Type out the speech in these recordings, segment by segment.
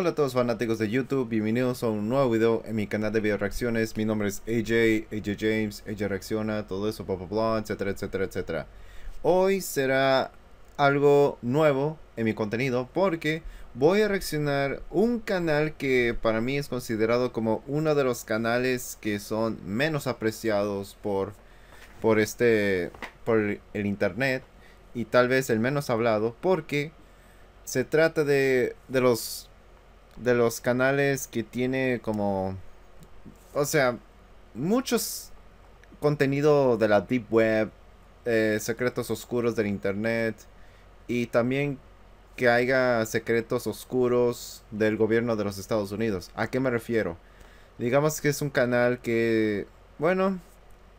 Hola a todos fanáticos de YouTube, bienvenidos a un nuevo video en mi canal de video reacciones. Mi nombre es AJ, AJ James, AJ Reacciona, todo eso, bla bla bla, etcétera, etcétera, etcétera. Hoy será algo nuevo en mi contenido porque voy a reaccionar un canal que para mí es considerado como uno de los canales que son menos apreciados por, por este, por el internet y tal vez el menos hablado porque se trata de, de los de los canales que tiene como, o sea, muchos contenido de la deep web, eh, secretos oscuros del internet y también que haya secretos oscuros del gobierno de los Estados Unidos. ¿A qué me refiero? Digamos que es un canal que, bueno,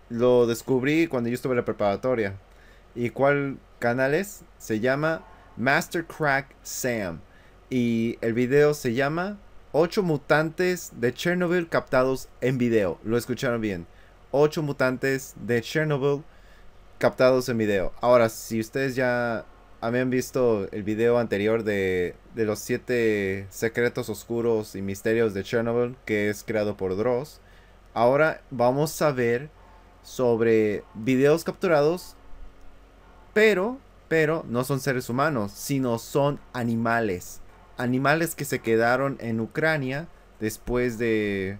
lo descubrí cuando yo estuve en la preparatoria. ¿Y cuál canal es? Se llama Master Crack Sam. Y el video se llama Ocho mutantes de Chernobyl captados en video. Lo escucharon bien. Ocho mutantes de Chernobyl captados en video. Ahora, si ustedes ya habían visto el video anterior de, de los siete secretos oscuros y misterios de Chernobyl, que es creado por Dross, ahora vamos a ver sobre videos capturados, pero, pero no son seres humanos, sino son animales animales que se quedaron en Ucrania después de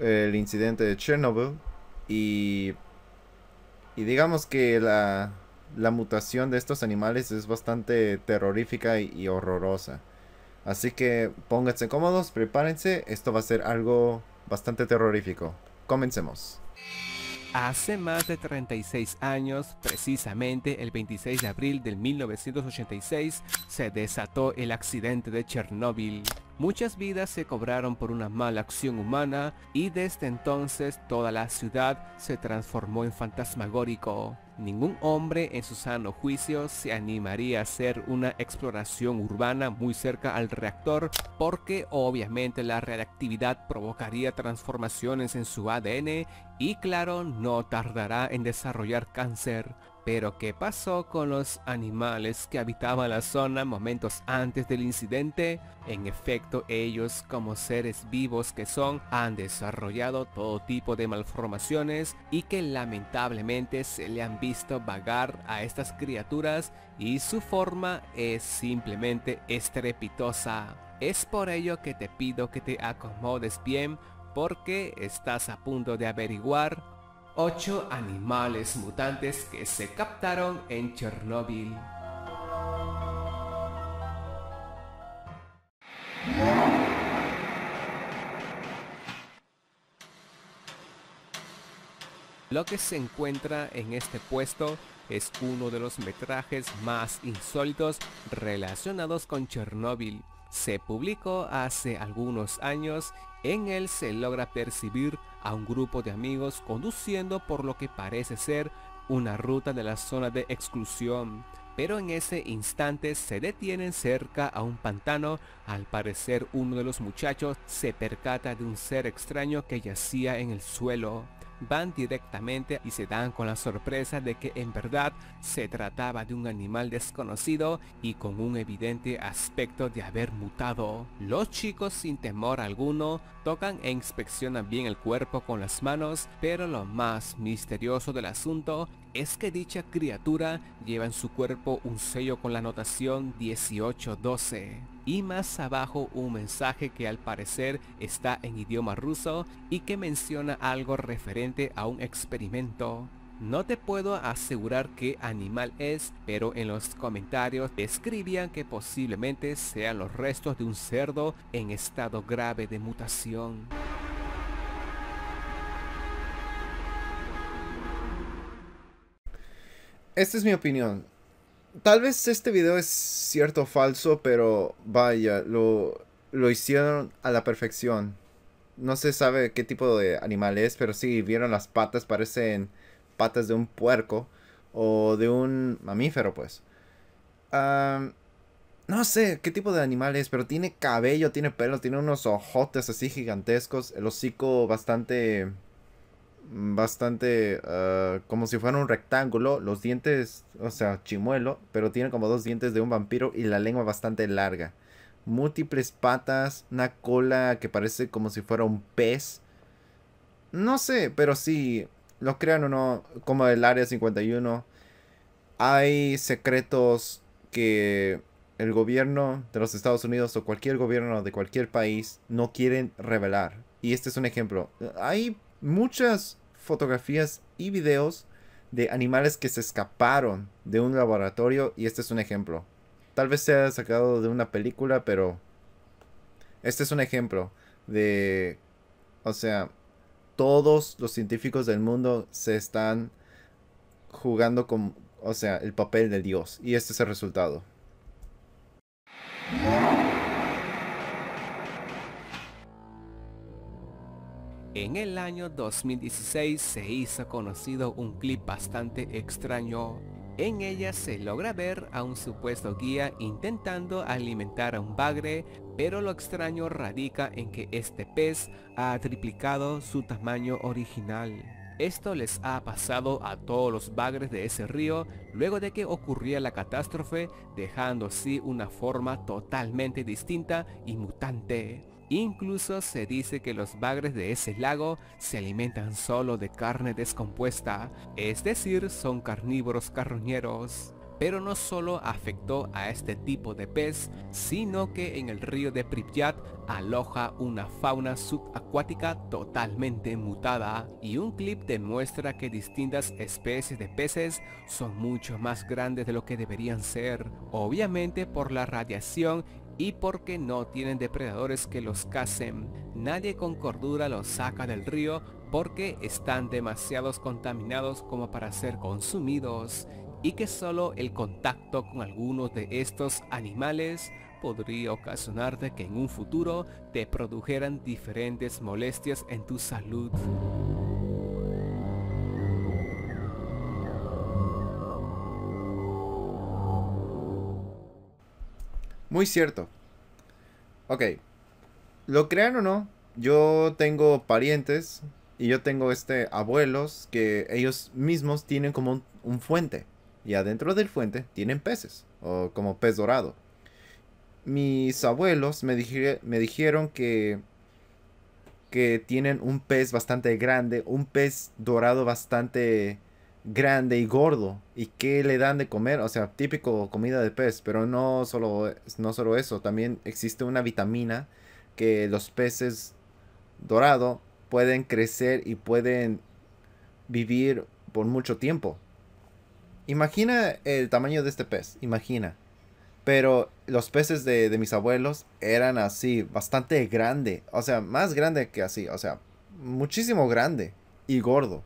el incidente de Chernobyl y, y digamos que la, mutación de estos animales es bastante terrorífica y, horrorosa. Así que pónganse cómodos, prepárense, esto va a ser algo bastante terrorífico. Comencemos. Hace más de 36 años, precisamente el 26 de abril de 1986, se desató el accidente de Chernóbil. Muchas vidas se cobraron por una mala acción humana y desde entonces toda la ciudad se transformó en fantasmagórico. Ningún hombre en su sano juicio se animaría a hacer una exploración urbana muy cerca al reactor porque obviamente la reactividad provocaría transformaciones en su ADN y claro no tardará en desarrollar cáncer. Pero ¿qué pasó con los animales que habitaban la zona momentos antes del incidente? En efecto, ellos como seres vivos que son han desarrollado todo tipo de malformaciones y que lamentablemente se le han visto vagar a estas criaturas y su forma es simplemente estrepitosa. Es por ello que te pido que te acomodes bien porque estás a punto de averiguar 8 animales mutantes que se captaron en Chernóbil. Lo que se encuentra en este puesto es uno de los metrajes más insólitos relacionados con Chernóbil. Se publicó hace algunos años en él se logra percibir a un grupo de amigos conduciendo por lo que parece ser una ruta de la zona de exclusión, pero en ese instante se detienen cerca a un pantano, al parecer uno de los muchachos se percata de un ser extraño que yacía en el suelo van directamente y se dan con la sorpresa de que en verdad se trataba de un animal desconocido y con un evidente aspecto de haber mutado. Los chicos sin temor alguno tocan e inspeccionan bien el cuerpo con las manos, pero lo más misterioso del asunto es que dicha criatura lleva en su cuerpo un sello con la notación 1812 y más abajo un mensaje que al parecer está en idioma ruso y que menciona algo referente a un experimento. No te puedo asegurar qué animal es, pero en los comentarios describían que posiblemente sean los restos de un cerdo en estado grave de mutación. esta es mi opinión. Tal vez este video es cierto o falso, pero vaya, lo, lo hicieron a la perfección. No se sabe qué tipo de animal es, pero sí, vieron las patas, parecen patas de un puerco o de un mamífero, pues. no sé qué tipo de animal es, pero tiene cabello, tiene pelo, tiene unos ojotes así gigantescos, el hocico bastante bastante ah, como si fuera un rectángulo, los dientes, o sea, chimuelo, pero tiene como dos dientes de un vampiro y la lengua bastante larga. Múltiples patas, una cola que parece como si fuera un pez. No sé, pero sí, lo crean o no, como el área 51, hay secretos que el gobierno de los Estados Unidos o cualquier gobierno de cualquier país no quieren revelar. Y este es un ejemplo. Hay muchas fotografías y videos de animales que se escaparon de un laboratorio y este es un ejemplo. Tal vez sea sacado de una película, pero este es un ejemplo de, o sea, todos los científicos del mundo se están jugando con, o sea, el papel de Dios y este es el resultado. En el año 2016 se hizo conocido un clip bastante extraño. En ella se logra ver a un supuesto guía intentando alimentar a un bagre, pero lo extraño radica en que este pez ha triplicado su tamaño original. Esto les ha pasado a todos los bagres de ese río luego de que ocurría la catástrofe, dejando así una forma totalmente distinta y mutante. Incluso se dice que los bagres de ese lago se alimentan solo de carne descompuesta, es decir, son carnívoros carroñeros pero no solo afectó a este tipo de pez, sino que en el río de Pripyat aloja una fauna subacuática totalmente mutada y un clip demuestra que distintas especies de peces son mucho más grandes de lo que deberían ser, obviamente por la radiación y porque no tienen depredadores que los cacen. Nadie con cordura los saca del río porque están demasiados contaminados como para ser consumidos y que solo el contacto con algunos de estos animales podría ocasionarte que en un futuro te produjeran diferentes molestias en tu salud. Muy cierto. Ok. Lo crean o no, yo tengo parientes y yo tengo este abuelos que ellos mismos tienen como un fuente y adentro del fuente tienen peces, o como pez dorado. Mis abuelos me, dijeron que, que tienen un pez bastante grande, un pez dorado bastante grande y gordo. ¿Y qué le dan de comer? O sea, típico comida de pez, pero no solo, no solo eso, también existe una vitamina que los peces dorado pueden crecer y pueden vivir por mucho tiempo. Imagina el tamaño de este pez, imagina. Pero los peces de, mis abuelos eran así, bastante grande. O sea, más grande que así. O sea, muchísimo grande y gordo.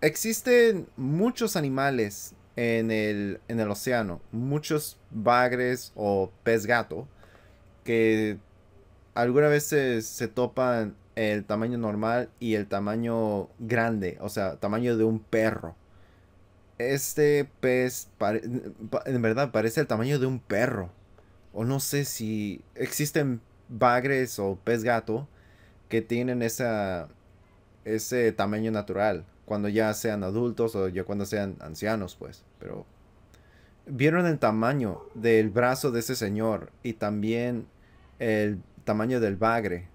Existen muchos animales en el, en el océano. Muchos bagres o pez gato que algunas veces se topan el tamaño normal y el tamaño grande. O sea, tamaño de un perro. Este pez, en verdad, parece el tamaño de un perro. O no sé si existen bagres o pez gato que tienen ese tamaño natural. Cuando ya sean adultos o ya cuando sean ancianos, pues. Pero vieron el tamaño del brazo de ese señor y también el tamaño del bagre.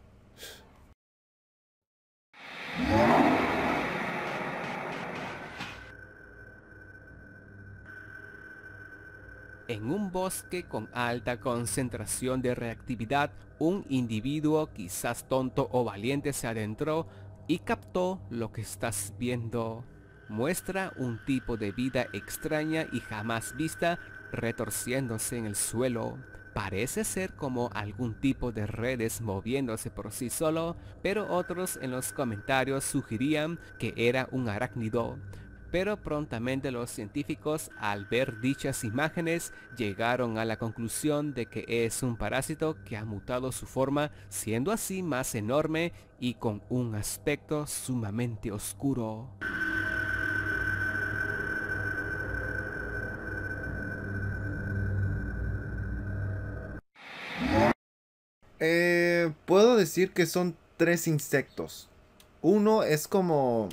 En un bosque con alta concentración de reactividad, un individuo quizás tonto o valiente se adentró y captó lo que estás viendo. Muestra un tipo de vida extraña y jamás vista retorciéndose en el suelo. Parece ser como algún tipo de redes moviéndose por sí solo, pero otros en los comentarios sugerían que era un arácnido pero prontamente los científicos al ver dichas imágenes llegaron a la conclusión de que es un parásito que ha mutado su forma siendo así más enorme y con un aspecto sumamente oscuro. Eh, puedo decir que son tres insectos. Uno es como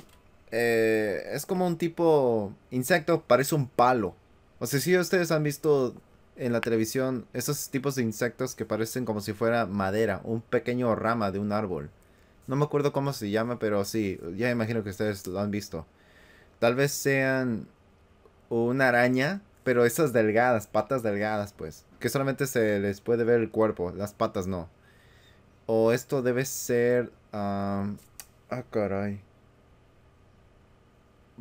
eh, es como un tipo insecto, parece un palo. O sea, si ustedes han visto en la televisión esos tipos de insectos que parecen como si fuera madera, un pequeño rama de un árbol. No me acuerdo cómo se llama, pero sí, ya imagino que ustedes lo han visto. Tal vez sean una araña, pero esas delgadas, patas delgadas, pues. Que solamente se les puede ver el cuerpo, las patas no. O esto debe ser... ah, ah caray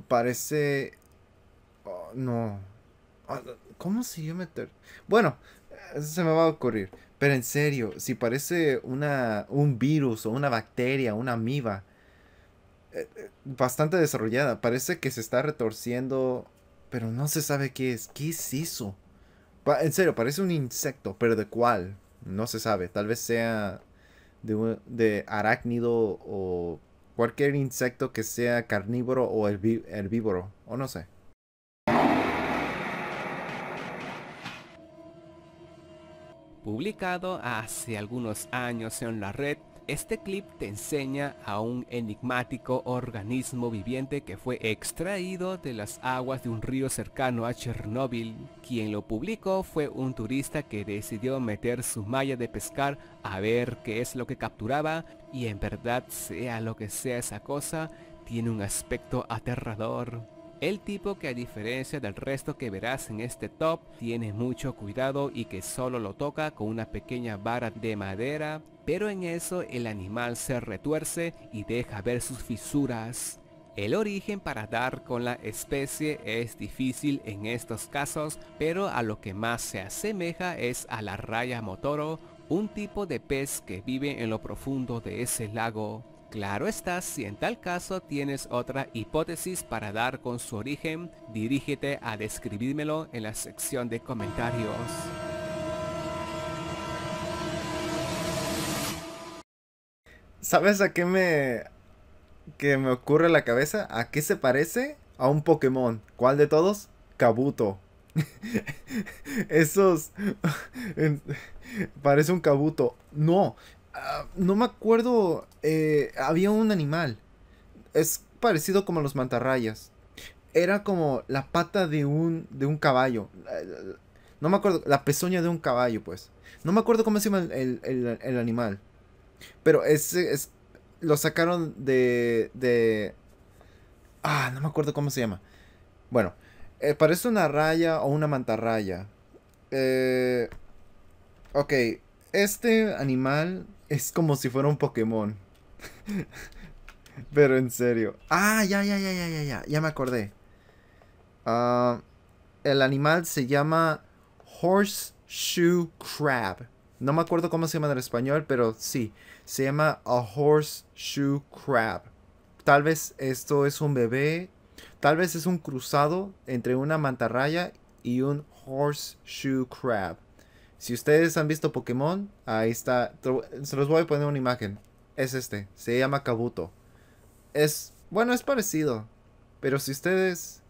parece... Oh, no. Ah, ¿Cómo se meter? Bueno, eso se me va a ocurrir. Pero en serio, si parece una, un virus o una bacteria, una amiba, eh, eh, bastante desarrollada, parece que se está retorciendo, pero no se sabe qué es. ¿Qué es eso? en serio, parece un insecto, pero ¿de cuál? No se sabe. Tal vez sea de, de arácnido o cualquier insecto que sea carnívoro o herbívoro, o no sé. Publicado hace algunos años en la red este clip te enseña a un enigmático organismo viviente que fue extraído de las aguas de un río cercano a Chernóbil. Quien lo publicó fue un turista que decidió meter su malla de pescar a ver qué es lo que capturaba y en verdad sea lo que sea esa cosa, tiene un aspecto aterrador. El tipo que a diferencia del resto que verás en este top, tiene mucho cuidado y que solo lo toca con una pequeña vara de madera pero en eso el animal se retuerce y deja ver sus fisuras. El origen para dar con la especie es difícil en estos casos, pero a lo que más se asemeja es a la raya motoro, un tipo de pez que vive en lo profundo de ese lago. Claro está, si en tal caso tienes otra hipótesis para dar con su origen, dirígete a describírmelo en la sección de comentarios. ¿Sabes a qué me. que me ocurre en la cabeza? ¿A qué se parece? A un Pokémon. ¿Cuál de todos? Kabuto. Esos. parece un Kabuto. No. Ah, no me acuerdo. Eh, había un animal. Es parecido como los mantarrayas. Era como la pata de un. de un caballo. No me acuerdo. La pezoña de un caballo, pues. No me acuerdo cómo se llama el, el, el animal. Pero ese es, lo sacaron de, de... Ah, no me acuerdo cómo se llama. Bueno, eh, parece una raya o una mantarraya. Eh, ok, este animal es como si fuera un Pokémon. Pero en serio. Ah, ya, ya, ya, ya, ya, ya. Ya me acordé. Ah, el animal se llama Horseshoe Crab. No me acuerdo cómo se llama en español, pero sí. Se llama a horseshoe crab. Tal vez esto es un bebé. Tal vez es un cruzado entre una mantarraya y un horseshoe crab. Si ustedes han visto Pokémon, ahí está. Se los voy a poner una imagen. Es este. Se llama Kabuto. Es. Bueno, es parecido. Pero si ustedes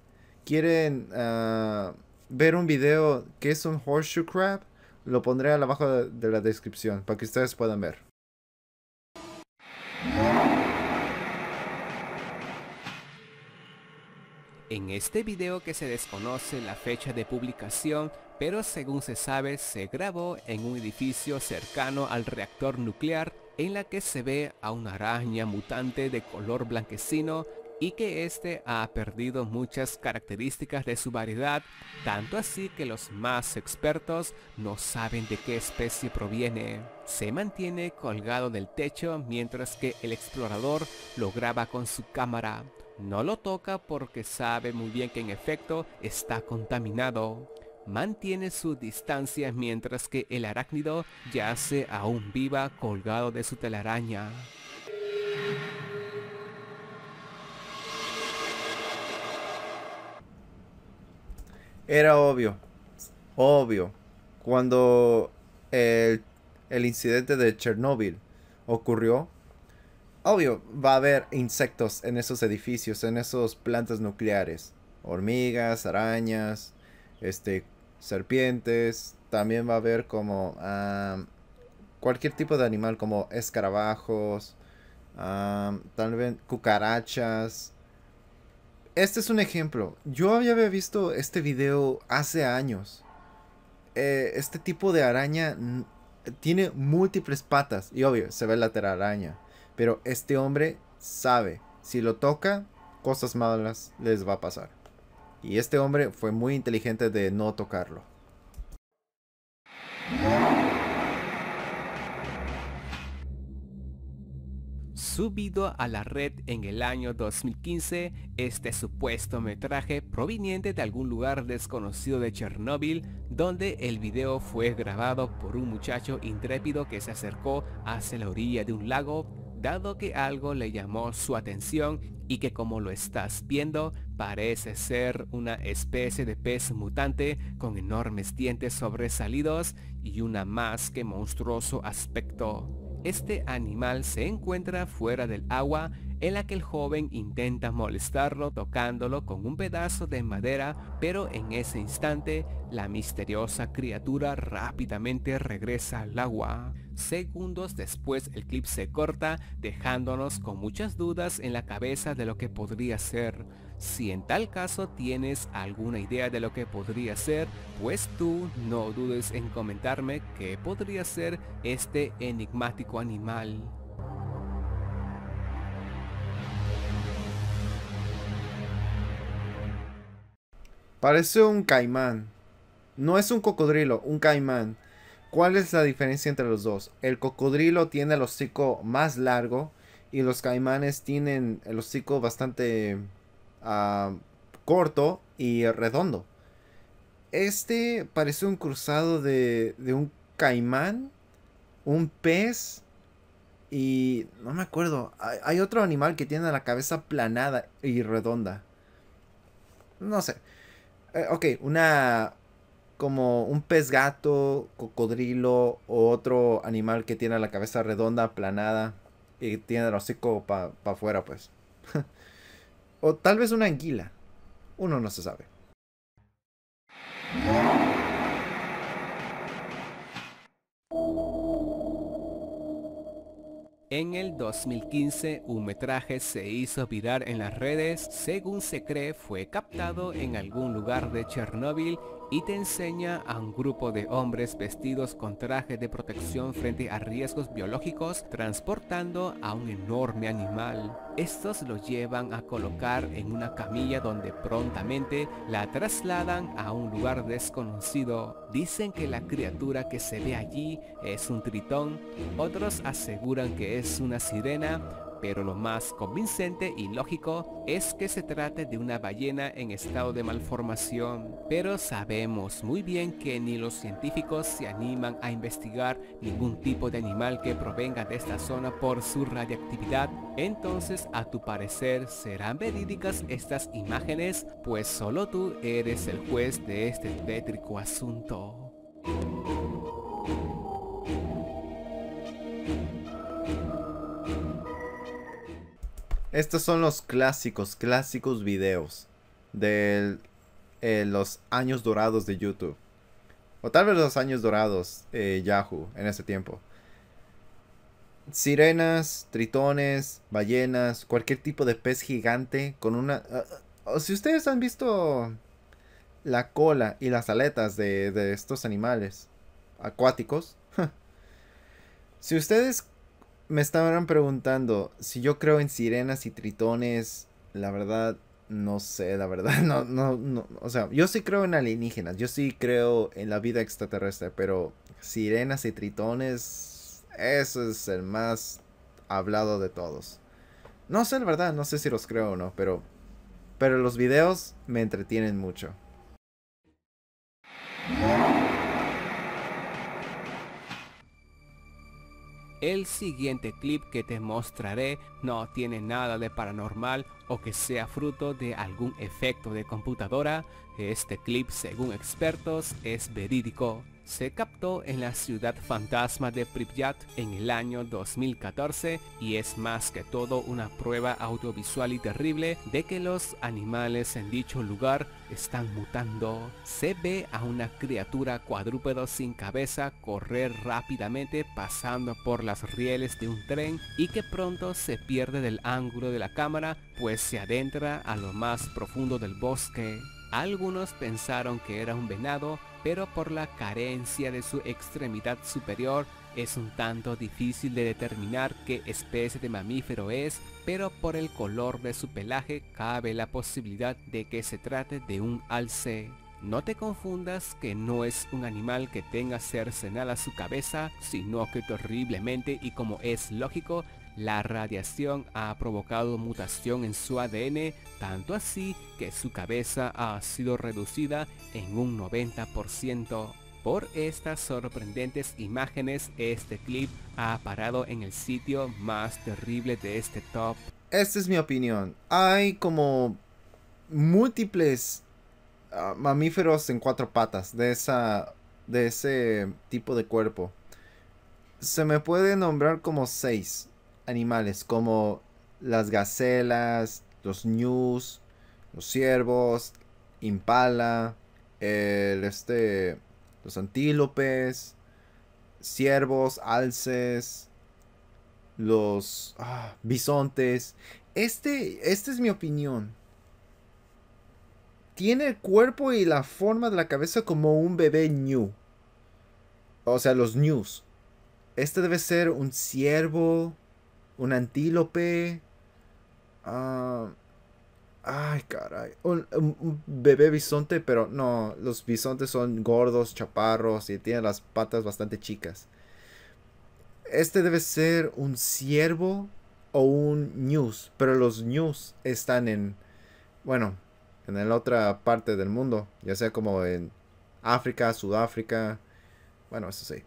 quieren ah, ver un video que es un horseshoe crab, lo pondré abajo de la descripción para que ustedes puedan ver. En este video que se desconoce la fecha de publicación, pero según se sabe se grabó en un edificio cercano al reactor nuclear en la que se ve a una araña mutante de color blanquecino y que este ha perdido muchas características de su variedad, tanto así que los más expertos no saben de qué especie proviene. Se mantiene colgado del techo mientras que el explorador lo graba con su cámara. No lo toca porque sabe muy bien que en efecto está contaminado. Mantiene su distancia mientras que el arácnido yace aún viva colgado de su telaraña. Era obvio, obvio, cuando el, incidente de Chernóbil ocurrió, obvio, va a haber insectos en esos edificios, en esas plantas nucleares. Hormigas, arañas, este, serpientes. También va a haber como cualquier tipo de animal, como escarabajos, tal vez cucarachas, este es un ejemplo. Yo había visto este video hace años. Eh, este tipo de araña tiene múltiples patas. Y obvio, se ve la araña, Pero este hombre sabe. Si lo toca, cosas malas les va a pasar. Y este hombre fue muy inteligente de no tocarlo. subido a la red en el año 2015 este supuesto metraje proveniente de algún lugar desconocido de Chernóbil donde el video fue grabado por un muchacho intrépido que se acercó hacia la orilla de un lago dado que algo le llamó su atención y que como lo estás viendo parece ser una especie de pez mutante con enormes dientes sobresalidos y una más que monstruoso aspecto. Este animal se encuentra fuera del agua en la que el joven intenta molestarlo tocándolo con un pedazo de madera, pero en ese instante la misteriosa criatura rápidamente regresa al agua. Segundos después el clip se corta, dejándonos con muchas dudas en la cabeza de lo que podría ser. Si en tal caso tienes alguna idea de lo que podría ser, pues tú no dudes en comentarme qué podría ser este enigmático animal. Parece un caimán. No es un cocodrilo, un caimán. ¿Cuál es la diferencia entre los dos? El cocodrilo tiene el hocico más largo y los caimanes tienen el hocico bastante ah, corto y redondo. Este parece un cruzado de, un caimán, un pez y no me acuerdo. Hay, hay, otro animal que tiene la cabeza planada y redonda. No sé. Eh, ok, una como un pez gato, cocodrilo o otro animal que tiene la cabeza redonda, aplanada y tiene el hocico para afuera, pues. o tal vez una anguila. Uno no se sabe. En el 2015, un metraje se hizo virar en las redes, según se cree fue captado en algún lugar de Chernóbil y te enseña a un grupo de hombres vestidos con traje de protección frente a riesgos biológicos transportando a un enorme animal. Estos lo llevan a colocar en una camilla donde prontamente la trasladan a un lugar desconocido. Dicen que la criatura que se ve allí es un tritón, otros aseguran que es una sirena, pero lo más convincente y lógico es que se trate de una ballena en estado de malformación. Pero sabemos muy bien que ni los científicos se animan a investigar ningún tipo de animal que provenga de esta zona por su radiactividad. Entonces, a tu parecer, ¿serán verídicas estas imágenes? Pues solo tú eres el juez de este tétrico asunto. Estos son los clásicos, clásicos videos de eh, los años dorados de YouTube. O tal vez los años dorados eh, Yahoo en ese tiempo. Sirenas, tritones, ballenas, cualquier tipo de pez gigante con una... Ah, ah, si ustedes han visto la cola y las aletas de, de estos animales acuáticos. si ustedes me estaban preguntando si yo creo en sirenas y tritones. La verdad, no sé, la verdad, no, no, no. O sea, yo sí creo en alienígenas, yo sí creo en la vida extraterrestre, pero sirenas y tritones, eso es el más hablado de todos. No sé, la verdad, no sé si los creo o no, pero, pero los videos me entretienen mucho. El siguiente clip que te mostraré no tiene nada de paranormal o que sea fruto de algún efecto de computadora. Este clip, según expertos, es verídico se captó en la ciudad fantasma de Pripyat en el año 2014 y es más que todo una prueba audiovisual y terrible de que los animales en dicho lugar están mutando. Se ve a una criatura cuadrúpedo sin cabeza correr rápidamente pasando por las rieles de un tren y que pronto se pierde del ángulo de la cámara pues se adentra a lo más profundo del bosque. Algunos pensaron que era un venado, pero por la carencia de su extremidad superior es un tanto difícil de determinar qué especie de mamífero es, pero por el color de su pelaje cabe la posibilidad de que se trate de un alce. No te confundas que no es un animal que tenga cercenada su cabeza, sino que terriblemente y como es lógico, la radiación ha provocado mutación en su ADN, tanto así que su cabeza ha sido reducida en un 90%. Por estas sorprendentes imágenes, este clip ha parado en el sitio más terrible de este top. Esta es mi opinión. Hay como múltiples ah, mamíferos en cuatro patas de, de ese tipo de cuerpo. Se me puede nombrar como seis animales como las gacelas, los ñus, los ciervos, impala, el, este, los antílopes, ciervos, alces, los ah, bisontes. Este, esta es mi opinión. Tiene el cuerpo y la forma de la cabeza como un bebé ñu. O sea, los ñus. Este debe ser un ciervo, un antílope. Ah, ay, caray. Un, bebé bisonte, pero no, los bisontes son gordos, chaparros y tienen las patas bastante chicas. Este debe ser un ciervo o un news, pero los news están en, bueno, en la otra parte del mundo, ya sea como en África, Sudáfrica, bueno, eso sí.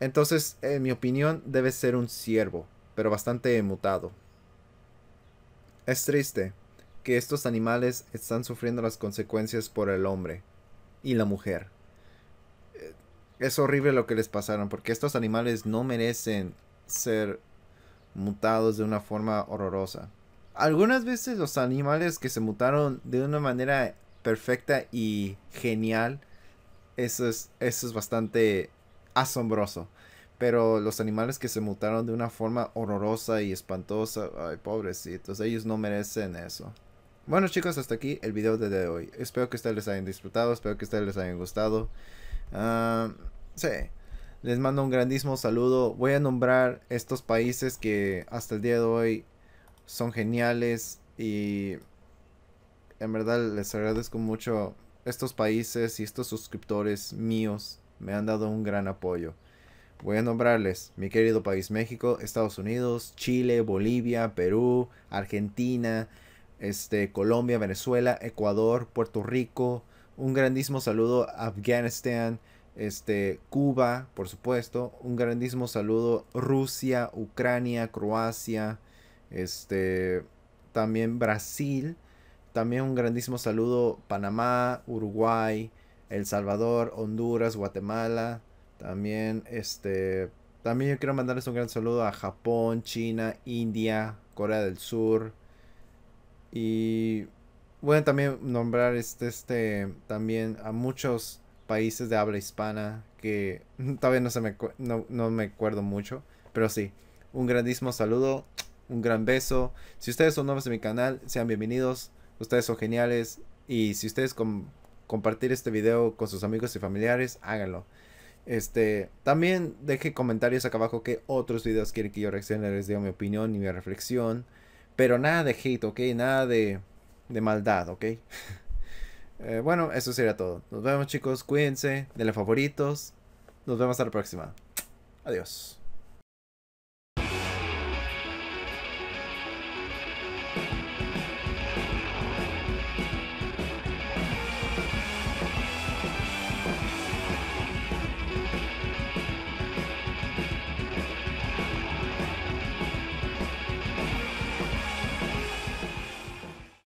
Entonces, en mi opinión, debe ser un ciervo pero bastante mutado. Es triste que estos animales están sufriendo las consecuencias por el hombre y la mujer. Eh, es horrible lo que les pasaron porque estos animales no merecen ser mutados de una forma horrorosa. Algunas veces los animales que se mutaron de una manera perfecta y genial, eso es, eso es bastante asombroso. Pero los animales que se mutaron de una forma horrorosa y espantosa, ay pobrecitos, ellos no merecen eso. Bueno chicos, hasta aquí el video de hoy. Espero que ustedes les hayan disfrutado, espero que ustedes les hayan gustado. Ah, sí, les mando un grandísimo saludo. Voy a nombrar estos países que hasta el día de hoy son geniales y en verdad les agradezco mucho estos países y estos suscriptores míos. Me han dado un gran apoyo. Voy a nombrarles mi querido país México, Estados Unidos, Chile, Bolivia, Perú, Argentina, este, Colombia, Venezuela, Ecuador, Puerto Rico. Un grandísimo saludo Afganistán, este, Cuba, por supuesto. Un grandísimo saludo Rusia, Ucrania, Croacia, este, también Brasil. También un grandísimo saludo Panamá, Uruguay, El Salvador, Honduras, Guatemala, también, este, también yo quiero mandarles un gran saludo a Japón, China, India, Corea del Sur. Y bueno, también nombrar este, este, también a muchos países de habla hispana que todavía no, se me, no, me acuerdo mucho, pero sí, un grandísimo saludo, un gran beso. Si ustedes son nuevos en mi canal, sean bienvenidos, ustedes son geniales y si ustedes compartir este video con sus amigos y familiares, háganlo. Este, también deje comentarios acá abajo que otros videos quieren que yo reaccione, les digo mi opinión y mi reflexión. Pero nada de hate, ¿ok? Nada de, maldad, ¿ok? Eh, bueno, eso sería todo. Nos vemos chicos, cuídense, denle favoritos. Nos vemos a la próxima. Adiós.